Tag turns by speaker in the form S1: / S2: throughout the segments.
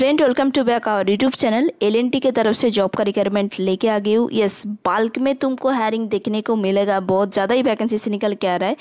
S1: Friend welcome to back our YouTube channel L के तरफ से जॉब का रिक्वायरमेंट लेके आ गई हूँ यस बाल्क में तुमको हायरिंग देखने को मिलेगा बहुत ज़्यादा ही वैकेंसी से निकल के आ रहा है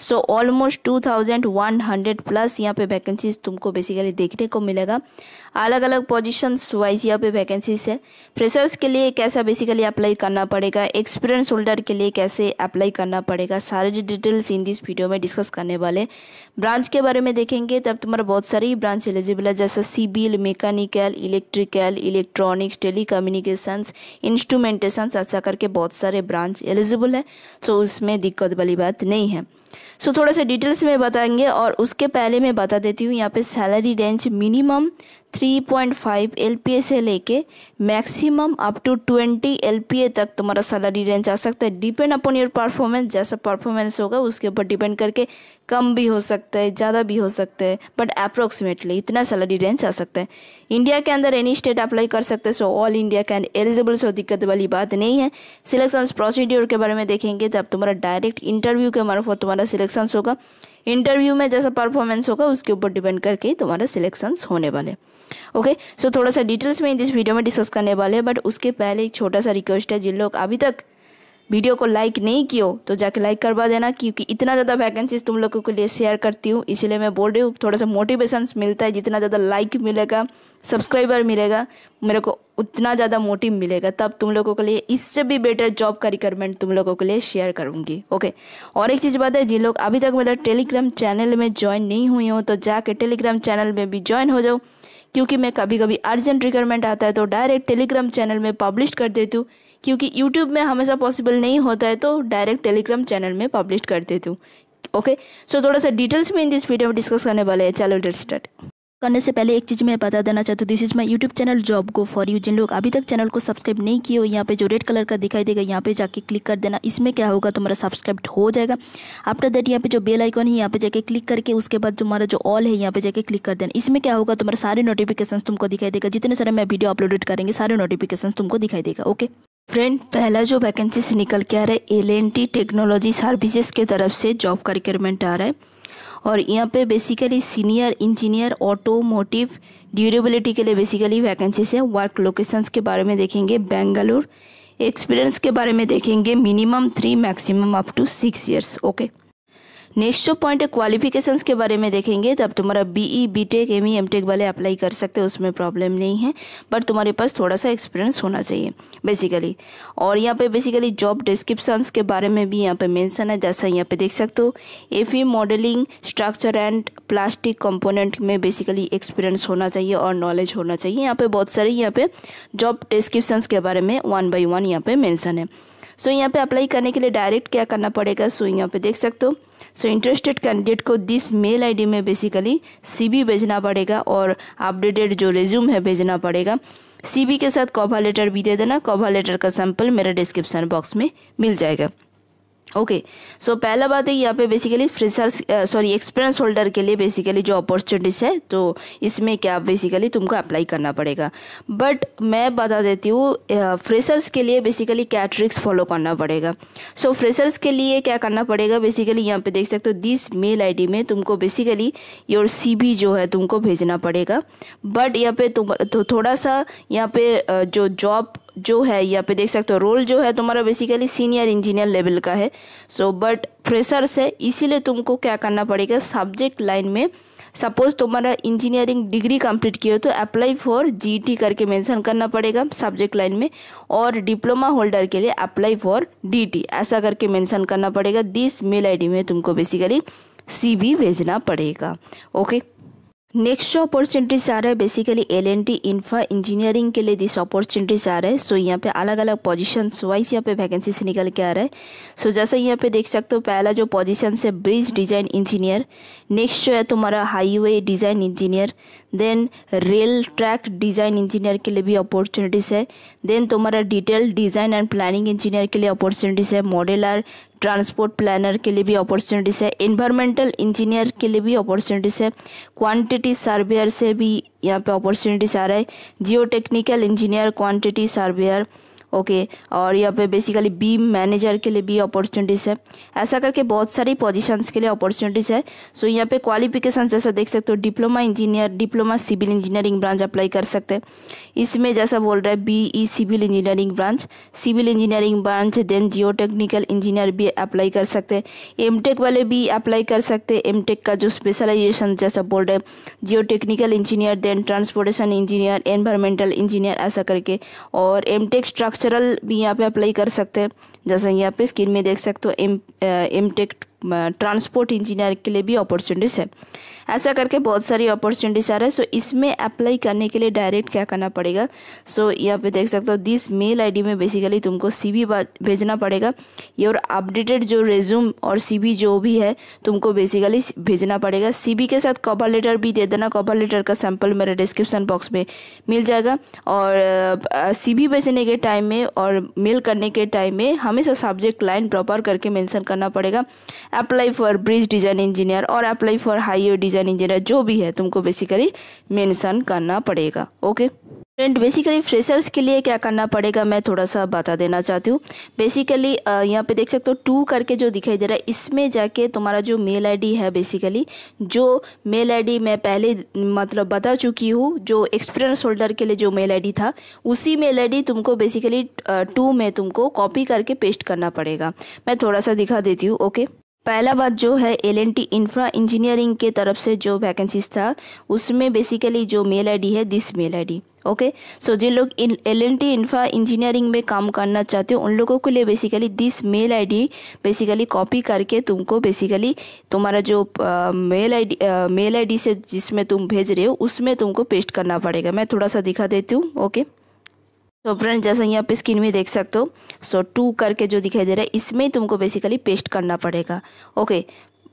S1: so almost two thousand one hundred plus यहाँ पे वैकेंसीज तुमको बेसिकली देखने को मिलेगा अलग अलग पोजिशन वाइज यहाँ पे वैकेंसीज है फ्रेशर्स के लिए कैसा बेसिकली अप्लाई करना पड़ेगा एक्सपीरियंस होल्डर के लिए कैसे अप्लाई करना पड़ेगा सारे डिटेल्स इन दिस वीडियो में डिस्कस करने वाले ब्रांच के बारे में देखेंगे तब तुम्हारा बहुत सारी ब्रांच एलिजिबल है जैसे civil mechanical electrical electronics telecommunications instrumentations ऐसा करके बहुत सारे ब्रांच एलिजिबल है सो उसमें दिक्कत वाली बात नहीं है सो थोड़ा सा डिटेल्स में बताएंगे और उसके पहले मैं बता देती हूँ यहाँ पे सैलरी रेंज मिनिमम 3.5 एलपीए से लेके मैक्सिमम अप टू 20 एलपीए तक तुम्हारा सैलरी रेंज आ सकता है डिपेंड अपॉन योर परफॉर्मेंस जैसा परफॉर्मेंस होगा उसके ऊपर डिपेंड करके कम भी हो सकता है ज़्यादा भी हो सकता है बट अप्रोक्सीमेटली इतना सैलरी रेंज आ सकता है इंडिया के अंदर एनी स्टेट अप्लाई कर सकते हैं so all India can eligible so दिक्कत वाली बात नहीं है सिलेक्शन प्रोसीड्योर के बारे में देखेंगे तब तुम्हारा डायरेक्ट इंटरव्यू के मार्फत तुम्हारा सिलेक्शन होगा इंटरव्यू में जैसा परफॉर्मेंस होगा उसके ऊपर डिपेंड करके ही तुम्हारा सिलेक्शंस होने वाले ओके okay? सो so, थोड़ा सा डिटेल्स में इस वीडियो में डिस्कस करने वाले हैं बट उसके पहले एक छोटा सा रिक्वेस्ट है जिन लोग अभी तक वीडियो को लाइक नहीं किया तो जाके लाइक करवा देना क्योंकि इतना ज़्यादा वैकेंसीज तुम लोगों के लिए शेयर करती हूँ इसीलिए मैं बोल रही हूँ थोड़ा सा मोटिवेशन मिलता है जितना ज़्यादा लाइक मिलेगा सब्सक्राइबर मिलेगा मेरे को उतना ज़्यादा मोटिव मिलेगा तब तुम लोगों के लिए इससे भी बेटर जॉब का रिक्वायरमेंट तुम लोगों के लिए शेयर करूँगी ओके और एक चीज़ बात है जिन लोग अभी तक मेरा टेलीग्राम चैनल में ज्वाइन नहीं हुई हो तो जाके टेलीग्राम चैनल में भी ज्वाइन हो जाओ क्योंकि मैं कभी कभी अर्जेंट रिक्वायरमेंट आता है तो डायरेक्ट टेलीग्राम चैनल में पब्लिश कर देती हूँ क्योंकि यूट्यूब में हमेशा पॉसिबल नहीं होता है तो डायरेक्ट टेलीग्राम चैनल में पब्लिश कर देती हूँ ओके सो थोड़ा सा डिटेल्स में इन दिस वीडियो में डिस्कस करने वाले हैं चलो डेट स्टार्ट करने से पहले एक चीज़ मैं बता देना चाहता हूँ this is my YouTube channel job go for you जिन लोग अभी तक चैनल को सब्सक्राइब नहीं किए हो यहाँ पे जो रेड कलर का दिखाई देगा यहाँ पे जाके क्लिक कर देना इसमें क्या होगा तुम्हारा सब्सक्राइब हो जाएगा आफ्टर दैट यहाँ पे जो बेल आइकॉन है यहाँ पे जाके क्लिक करके उसके बाद तुम्हारा जो ऑल है यहाँ पे जाके क्लिक कर देना इसमें क्या होगा तुम्हारा सारे नोटिफिकेशन तुमको दिखाई देगा जितने सारे मैं वीडियो अपलोडेड करेंगे सारे नोटिफिकेशन तुमको दिखाई देगा ओके फ्रेंड पहला जो वैकेंसी से निकल के आ रहा है एल टेक्नोलॉजी सर्विसेज के तरफ से जॉब का रिक्वायरमेंट आ रहा है और यहाँ पे basically senior engineer automotive durability के लिए बेसिकली वैकेंसीज है वर्क लोकेशंस के बारे में देखेंगे बेंगलुरु एक्सपीरियंस के बारे में देखेंगे minimum three maximum up to six years okay next जो पॉइंट है क्वालिफिकेशंस के बारे में देखेंगे तब तुम्हारा बीई बीटेक एमई एमटेक वाले अप्लाई कर सकते हैं उसमें प्रॉब्लम नहीं है बट तुम्हारे पास थोड़ा सा एक्सपीरियंस होना चाहिए बेसिकली और यहाँ पे बेसिकली जॉब डिस्क्रिप्शंस के बारे में भी यहाँ पे मेंशन है जैसा यहाँ पे देख सकते हो F modelling structure and plastic component में बेसिकली एक्सपीरियंस होना चाहिए और नॉलेज होना चाहिए यहाँ पे बहुत सारे यहाँ पे जॉब डिस्क्रिप्शंस के बारे में वन बाई वन यहाँ पे मैंसन है सो यहाँ पे अप्लाई करने के लिए डायरेक्ट क्या करना पड़ेगा सो यहाँ पे देख सकते हो सो इंटरेस्टेड कैंडिडेट को दिस मेल आईडी में बेसिकली सीबी भेजना पड़ेगा और अपडेटेड जो रिज्यूम है भेजना पड़ेगा सीबी के साथ कॉभा लेटर भी दे देना कॉभा लेटर का सैंपल मेरा डिस्क्रिप्सन बॉक्स में मिल जाएगा ओके सो so, पहला बात है यहाँ पे basically freshers sorry experience holder के लिए बेसिकली जो अपॉर्चुनिटीज़ है तो इसमें क्या बेसिकली तुमको अप्लाई करना पड़ेगा बट मैं बता देती हूँ फ्रेशर्स uh, के लिए बेसिकली क्या ट्रिक्स फॉलो करना पड़ेगा सो so, फ्रेशर्स के लिए क्या करना पड़ेगा बेसिकली यहाँ पे देख सकते हो दिस मेल आई में तुमको बेसिकली योर सी जो है तुमको भेजना पड़ेगा बट यहाँ पे तुम तो थोड़ा सा यहाँ पे uh, जो जॉब जो है यहाँ पे देख सकते हो रोल जो है तुम्हारा बेसिकली सीनियर इंजीनियर लेवल का है सो बट फ्रेशर्स है इसीलिए तुमको क्या करना पड़ेगा सब्जेक्ट लाइन में सपोज तुम्हारा इंजीनियरिंग डिग्री कंप्लीट किया हो तो अप्लाई फॉर जीटी करके मेंशन करना पड़ेगा सब्जेक्ट लाइन में और डिप्लोमा होल्डर के लिए अप्लाई फॉर डीटी ऐसा करके मेंशन करना पड़ेगा दिस मेल आईडी में तुमको बेसिकली सीवी भेजना पड़ेगा ओके नेक्स्ट जो अपॉर्चुनिटीज़ आ रहा है basically L N T infra engineering के लिए दिस अपॉर्चुनिटीज़ आ रहा है सो यहाँ पे अलग अलग पोजीशन वाइज यहाँ पे वैकेंसी से निकल के आ रहा है सो जैसे यहाँ पे देख सकते हो पहला जो पोजीशन है ब्रिज डिज़ाइन इंजीनियर नेक्स्ट जो है तुम्हारा highway design engineer then rail track design engineer के लिए भी अपॉर्चुनिटीज़ है देन तुम्हारा detail design and planning engineer के लिए अपॉर्चुनिटीज़ है मॉडल आर ट्रांसपोर्ट प्लानर के लिए भी अपॉर्चुनिटीज़ है इन्वायरमेंटल इंजीनियर के लिए भी अपॉर्चुनिटीज़ है क्वांटिटी सर्वेयर से भी यहाँ पे अपॉर्चुनिटीज़ आ रहा है geotechnical engineer quantity surveyor okay और यहाँ पे बेसिकली बी मैनेजर के लिए भी अपॉर्चुनिटीज़ है ऐसा करके बहुत सारी पोजीशंस के लिए अपॉर्चुनिटीज़ है सो यहाँ पे क्वालिफिकेशन जैसा देख सकते हो diploma engineer diploma civil engineering branch apply कर सकते हैं इसमें जैसा बोल रहा है B E civil engineering branch civil engineering branch then geotechnical engineer भी अप्लाई कर सकते हैं एम वाले भी अप्लाई कर सकते हैं एम का जो स्पेशलाइजेशन जैसा बोल रहे हैं geotechnical engineer then transportation engineer environmental engineer ऐसा करके और एम स्ट्रक्चर नेचुरल भी यहाँ पे अप्लाई कर सकते हैं जैसे यहाँ पे स्किन में देख सकते हो एम एम ट्रांसपोर्ट इंजीनियर के लिए भी अपॉर्चुनिटीज़ है ऐसा करके बहुत सारी अपॉर्चुनिटीज़ आ रहा है सो इसमें अप्लाई करने के लिए डायरेक्ट क्या करना पड़ेगा सो यहाँ पे देख सकते हो दिस मेल आईडी में बेसिकली तुमको सीवी भेजना पड़ेगा योर अपडेटेड जो रेज्यूम और सीवी जो भी है तुमको बेसिकली भेजना पड़ेगा सीवी के साथ कॉपर लेटर भी दे देना कॉपर लेटर का सैम्पल मेरे डिस्क्रिप्सन बॉक्स में मिल जाएगा और सीवी भेजने के टाइम में और मेल करने के टाइम में हमेशा सब्जेक्ट लाइन प्रॉपर करके मैंशन करना पड़ेगा apply for bridge design engineer और apply for highway design engineer जो भी है तुमको बेसिकली मेंशन करना पड़ेगा ओके फ्रेंड बेसिकली फ्रेशर्स के लिए क्या करना पड़ेगा मैं थोड़ा सा बता देना चाहती हूँ बेसिकली यहाँ पे देख सकते हो टू करके जो दिखाई दे रहा है इसमें जाके तुम्हारा जो मेल आईडी है बेसिकली जो मेल आईडी मैं पहले मतलब बता चुकी हूँ जो एक्सपीरियंस होल्डर के लिए जो मेल आईडी था उसी मेल आईडी तुमको बेसिकली टू में तुमको कॉपी करके पेस्ट करना पड़ेगा मैं थोड़ा सा दिखा देती हूँ ओके पहला बात जो है L N T infra engineering के तरफ से जो वैकेंसीज था उसमें बेसिकली जो मेल आईडी है this mail ID okay so जिन लोग इन L N T infra engineering में काम करना चाहते हो उन लोगों के लिए basically this mail ID basically copy करके तुमको बेसिकली तुम्हारा जो mail mail ID mail ID से जिसमें तुम भेज रहे हो उसमें तुमको पेस्ट करना पड़ेगा मैं थोड़ा सा दिखा देती हूँ ओके okay? तो फ्रेंड जैसा यहाँ आप स्क्रीन में देख सकते हो सो टू करके जो दिखाई दे रहा है इसमें तुमको बेसिकली पेस्ट करना पड़ेगा ओके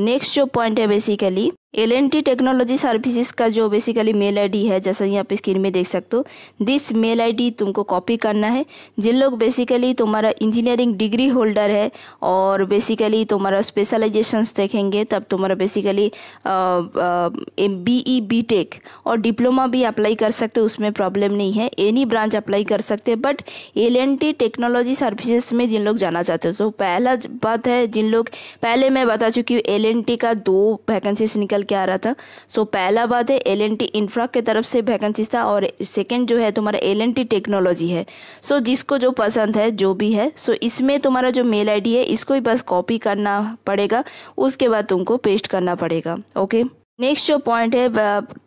S1: नेक्स्ट जो पॉइंट है basically L N T technology services का जो बेसिकली मेल आईडी है जैसा ये आप स्क्रीन में देख सकते हो दिस मेल आईडी तुमको कॉपी करना है जिन लोग बेसिकली तुम्हारा इंजीनियरिंग डिग्री होल्डर है और बेसिकली तुम्हारा स्पेशलाइजेशंस देखेंगे तब तुम्हारा basically B E B tech और डिप्लोमा भी अप्लाई कर सकते हो उसमें प्रॉब्लम नहीं है एनी ब्रांच अप्लाई कर सकते हैं but L N T technology services में जिन लोग जाना चाहते हो तो पहला बात है जिन लोग पहले मैं बता चुकी हूँ एल एन टी का दो वैकेंसीज निकल के आ रहा था सो so, पहला बात है एल इंफ्रा के तरफ से वैकेंसीज था और सेकेंड जो है तुम्हारा एल टेक्नोलॉजी है सो so, जिसको जो पसंद है जो भी है सो so, इसमें तुम्हारा जो मेल आई है इसको ही बस कॉपी करना पड़ेगा उसके बाद तुमको पेस्ट करना पड़ेगा ओके okay? नेक्स्ट जो पॉइंट है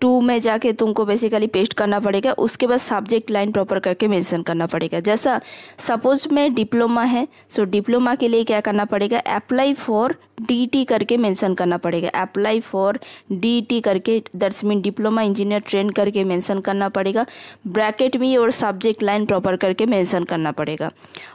S1: टू में जाके तुमको बेसिकली पेस्ट करना पड़ेगा उसके बाद सब्जेक्ट लाइन प्रॉपर करके मेंशन करना पड़ेगा जैसा सपोज में डिप्लोमा है सो डिप्लोमा के लिए क्या करना पड़ेगा अप्लाई फॉर डी टी करके मेंशन करना पड़ेगा अप्लाई फॉर डी टी करके that's mean diploma engineer trainee करके मेंशन करना पड़ेगा ब्रैकेट में और सब्जेक्ट लाइन प्रॉपर करके मेंशन करना पड़ेगा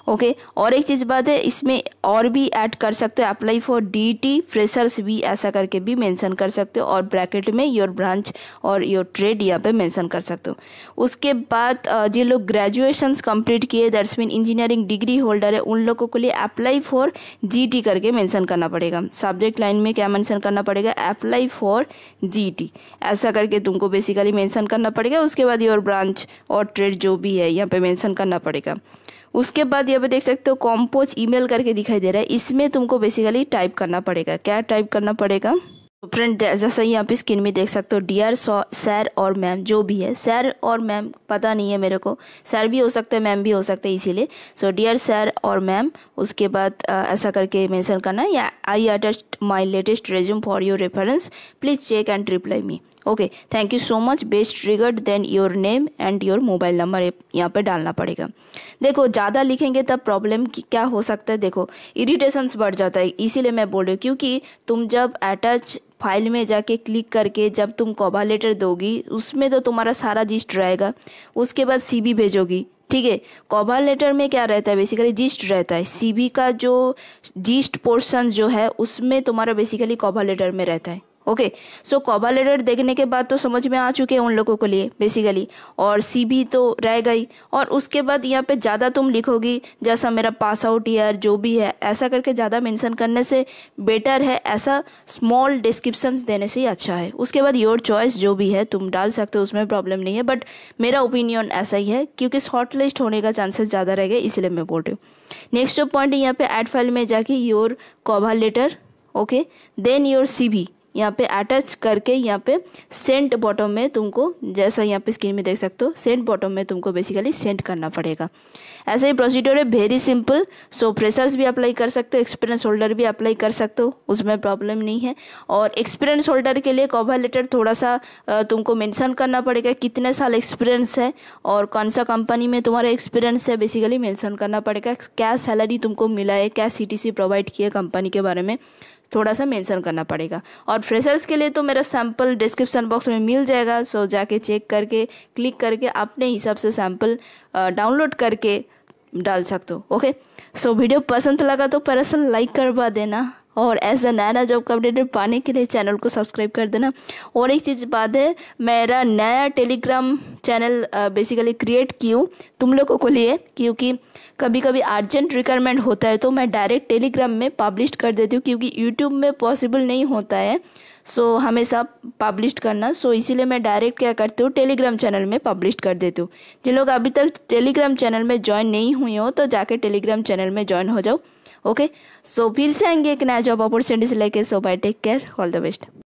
S1: ओके और एक चीज़ बात है इसमें और भी ऐड कर सकते हो apply for D T freshers भी ऐसा करके भी मेंशन कर सकते हो और ब्रैकेट में योर ब्रांच और योर ट्रेड यहाँ पर मैंसन कर सकते हो उसके बाद जिन लोग ग्रेजुएशन कम्प्लीट किए that's mean engineering degree holder है उन लोगों के लिए अप्लाई फॉर जी टी करके मैंसन करना पड़ेगा पड़ेगा सब्जेक्ट लाइन में क्या मेंशन करना पड़ेगा अप्लाई फॉर जीटी ऐसा करके तुमको बेसिकली मेंशन करना पड़ेगा उसके बाद योर ब्रांच और ट्रेड जो भी है यहाँ पे मेंशन करना पड़ेगा उसके बाद यहाँ पे देख सकते हो कॉम्पोज ईमेल करके दिखाई दे रहा है इसमें तुमको बेसिकली टाइप करना पड़ेगा क्या टाइप करना पड़ेगा तो फ्रेंड जैसा ही आप स्क्रीन में देख सकते हो डियर सो सर और मैम जो भी है सर और मैम पता नहीं है मेरे को सर भी हो सकते हैं मैम भी हो सकते हैं इसीलिए सो डियर सर और मैम उसके बाद ऐसा करके मेंशन करना या I attach my latest resume for your reference please check and reply me okay thank you so much best regard then your name and your mobile number यहाँ पर डालना पड़ेगा देखो ज़्यादा लिखेंगे तब प्रॉब्लम क्या हो सकता है देखो इरीटेशंस बढ़ जाता है इसीलिए मैं बोल रही हूँ क्योंकि तुम जब अटैच फाइल में जाके क्लिक करके जब तुम कॉबा लेटर दोगी उसमें तो तुम्हारा सारा जिस्ट रहेगा उसके बाद सीबी भेजोगी ठीक है कॉबा लेटर में क्या रहता है बेसिकली जिस्ट रहता है सीबी का जो जिस्ट पोर्शन जो है उसमें तुम्हारा बेसिकली कॉबा लेटर में रहता है ओके सो कॉबा लेटर देखने के बाद तो समझ में आ चुके हैं उन लोगों के लिए बेसिकली और सी भी तो रह गई और उसके बाद यहाँ पे ज़्यादा तुम लिखोगी जैसा मेरा पास आउट ईयर जो भी है ऐसा करके ज़्यादा मेंशन करने से बेटर है ऐसा स्मॉल डिस्क्रिप्शन देने से ही अच्छा है उसके बाद योर चॉइस जो भी है तुम डाल सकते हो उसमें प्रॉब्लम नहीं है बट मेरा ओपिनियन ऐसा ही है क्योंकि शॉर्ट लिस्ट होने का चांसेस ज़्यादा रह गए इसलिए मैं बोल रही हूँ नेक्स्ट जो पॉइंट यहाँ पे एड फाइल में जाके your cover letter okay then your CV यहाँ पे अटैच करके यहाँ पे सेंट बॉटम में तुमको जैसा यहाँ पे स्क्रीन में देख सकते हो सेंट बॉटम में तुमको बेसिकली सेंट करना पड़ेगा ऐसे ही प्रोसीजर है वेरी सिंपल सो प्रेशर्स भी अप्लाई कर सकते हो एक्सपीरियंस होल्डर भी अप्लाई कर सकते हो उसमें प्रॉब्लम नहीं है और एक्सपीरियंस होल्डर के लिए कवर लेटर थोड़ा सा तुमको मैंसन करना पड़ेगा कितने साल एक्सपीरियंस है और कौन सा कंपनी में तुम्हारा एक्सपीरियंस है बेसिकली मैंसन करना पड़ेगा क्या सैलरी तुमको मिला है क्या सी प्रोवाइड किया कंपनी के बारे में थोड़ा सा मेंशन करना पड़ेगा और फ्रेशर्स के लिए तो मेरा सैंपल डिस्क्रिप्शन बॉक्स में मिल जाएगा सो जाके चेक करके क्लिक करके अपने हिसाब से सैम्पल डाउनलोड करके डाल सकते हो ओके सो वीडियो पसंद लगा तो परेशान लाइक करवा देना और अ नया नया जॉब का अपडेटेड पाने के लिए चैनल को सब्सक्राइब कर देना और एक चीज़ बात है मेरा नया टेलीग्राम चैनल बेसिकली क्रिएट की हूँ तुम लोगों को लिए क्योंकि कभी कभी अर्जेंट रिक्वायरमेंट होता है तो मैं डायरेक्ट टेलीग्राम में पब्लिश कर देती हूँ क्योंकि यूट्यूब में पॉसिबल नहीं होता है सो so, हमेशा पब्लिश करना सो so, इसीलिए मैं डायरेक्ट क्या करती हूँ टेलीग्राम चैनल में पब्लिश कर देती हूँ जिन लोग अभी तक टेलीग्राम चैनल में ज्वाइन नहीं हुए हो तो जाके टेलीग्राम चैनल में ज्वाइन हो जाओ ओके सो so, फिर से आएंगे एक नया जॉब अपॉर्चुनिटीज लेके so bye take care all the best